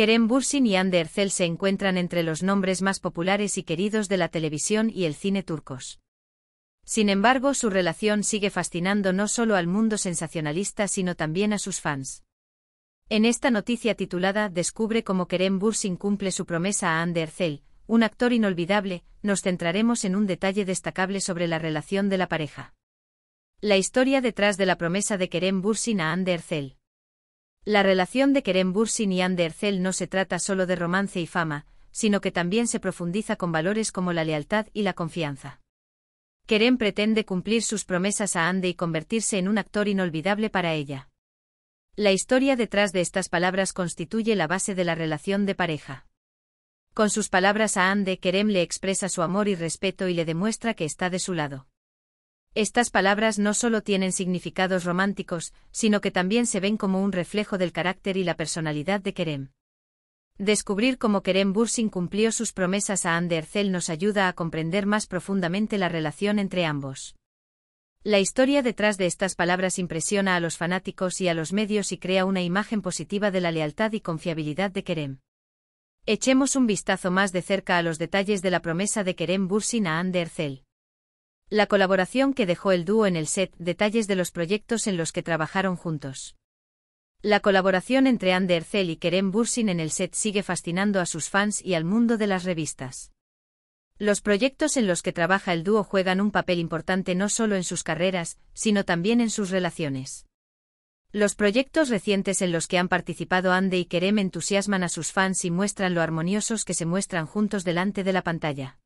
Kerem Bursin y Ander se encuentran entre los nombres más populares y queridos de la televisión y el cine turcos. Sin embargo, su relación sigue fascinando no solo al mundo sensacionalista sino también a sus fans. En esta noticia titulada Descubre cómo Kerem Bursin cumple su promesa a Ander un actor inolvidable, nos centraremos en un detalle destacable sobre la relación de la pareja. La historia detrás de la promesa de Kerem Bursin a Ander la relación de Kerem Bursin y Ande Ercel no se trata solo de romance y fama, sino que también se profundiza con valores como la lealtad y la confianza. Kerem pretende cumplir sus promesas a Ande y convertirse en un actor inolvidable para ella. La historia detrás de estas palabras constituye la base de la relación de pareja. Con sus palabras a Ande, Kerem le expresa su amor y respeto y le demuestra que está de su lado. Estas palabras no solo tienen significados románticos, sino que también se ven como un reflejo del carácter y la personalidad de Kerem. Descubrir cómo Kerem Bursin cumplió sus promesas a Andercel nos ayuda a comprender más profundamente la relación entre ambos. La historia detrás de estas palabras impresiona a los fanáticos y a los medios y crea una imagen positiva de la lealtad y confiabilidad de Kerem. Echemos un vistazo más de cerca a los detalles de la promesa de Kerem Bursin a Anderzel. La colaboración que dejó el dúo en el set, detalles de los proyectos en los que trabajaron juntos. La colaboración entre ande Ercel y Kerem Bursin en el set sigue fascinando a sus fans y al mundo de las revistas. Los proyectos en los que trabaja el dúo juegan un papel importante no solo en sus carreras, sino también en sus relaciones. Los proyectos recientes en los que han participado Ande y Kerem entusiasman a sus fans y muestran lo armoniosos que se muestran juntos delante de la pantalla.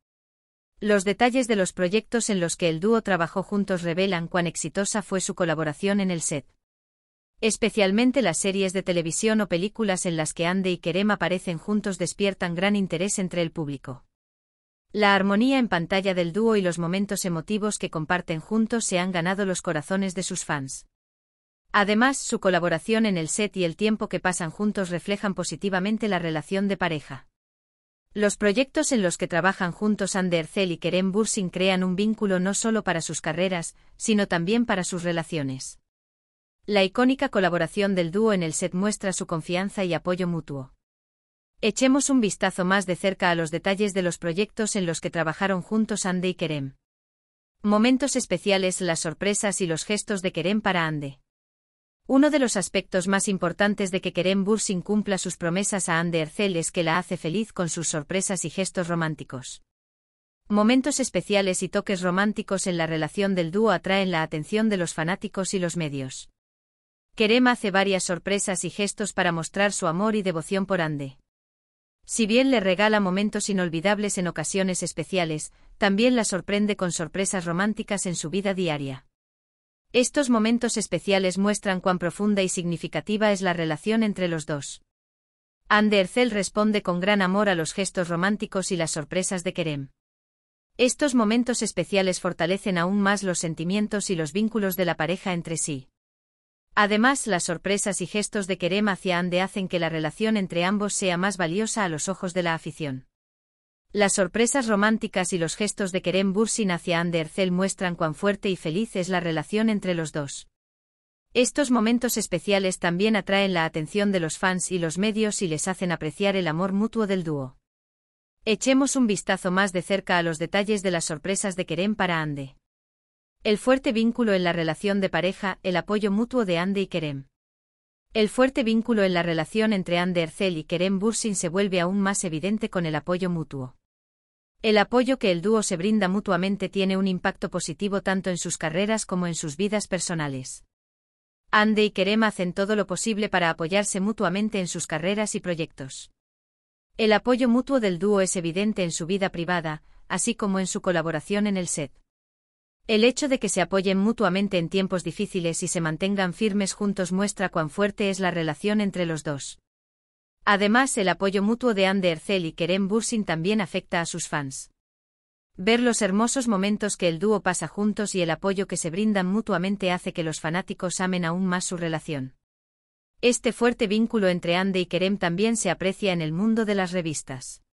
Los detalles de los proyectos en los que el dúo trabajó juntos revelan cuán exitosa fue su colaboración en el set. Especialmente las series de televisión o películas en las que Ande y Kerem aparecen juntos despiertan gran interés entre el público. La armonía en pantalla del dúo y los momentos emotivos que comparten juntos se han ganado los corazones de sus fans. Además, su colaboración en el set y el tiempo que pasan juntos reflejan positivamente la relación de pareja. Los proyectos en los que trabajan juntos Ercel y Kerem Bursin crean un vínculo no solo para sus carreras, sino también para sus relaciones. La icónica colaboración del dúo en el set muestra su confianza y apoyo mutuo. Echemos un vistazo más de cerca a los detalles de los proyectos en los que trabajaron juntos Ande y Kerem. Momentos especiales las sorpresas y los gestos de Kerem para Ande. Uno de los aspectos más importantes de que Kerem Bursin cumpla sus promesas a Andercel es que la hace feliz con sus sorpresas y gestos románticos. Momentos especiales y toques románticos en la relación del dúo atraen la atención de los fanáticos y los medios. Kerem hace varias sorpresas y gestos para mostrar su amor y devoción por Ande. Si bien le regala momentos inolvidables en ocasiones especiales, también la sorprende con sorpresas románticas en su vida diaria. Estos momentos especiales muestran cuán profunda y significativa es la relación entre los dos. Andercel responde con gran amor a los gestos románticos y las sorpresas de Kerem. Estos momentos especiales fortalecen aún más los sentimientos y los vínculos de la pareja entre sí. Además, las sorpresas y gestos de Kerem hacia Ande hacen que la relación entre ambos sea más valiosa a los ojos de la afición. Las sorpresas románticas y los gestos de Kerem Bursin hacia ande Ercel muestran cuán fuerte y feliz es la relación entre los dos. Estos momentos especiales también atraen la atención de los fans y los medios y les hacen apreciar el amor mutuo del dúo. Echemos un vistazo más de cerca a los detalles de las sorpresas de Kerem para Ande. El fuerte vínculo en la relación de pareja, el apoyo mutuo de Ande y Kerem. El fuerte vínculo en la relación entre Ande Ercel y Kerem Bursin se vuelve aún más evidente con el apoyo mutuo. El apoyo que el dúo se brinda mutuamente tiene un impacto positivo tanto en sus carreras como en sus vidas personales. Ande y Kerem hacen todo lo posible para apoyarse mutuamente en sus carreras y proyectos. El apoyo mutuo del dúo es evidente en su vida privada, así como en su colaboración en el set. El hecho de que se apoyen mutuamente en tiempos difíciles y se mantengan firmes juntos muestra cuán fuerte es la relación entre los dos. Además, el apoyo mutuo de ande Ercel y Kerem Bursin también afecta a sus fans. Ver los hermosos momentos que el dúo pasa juntos y el apoyo que se brindan mutuamente hace que los fanáticos amen aún más su relación. Este fuerte vínculo entre Ande y Kerem también se aprecia en el mundo de las revistas.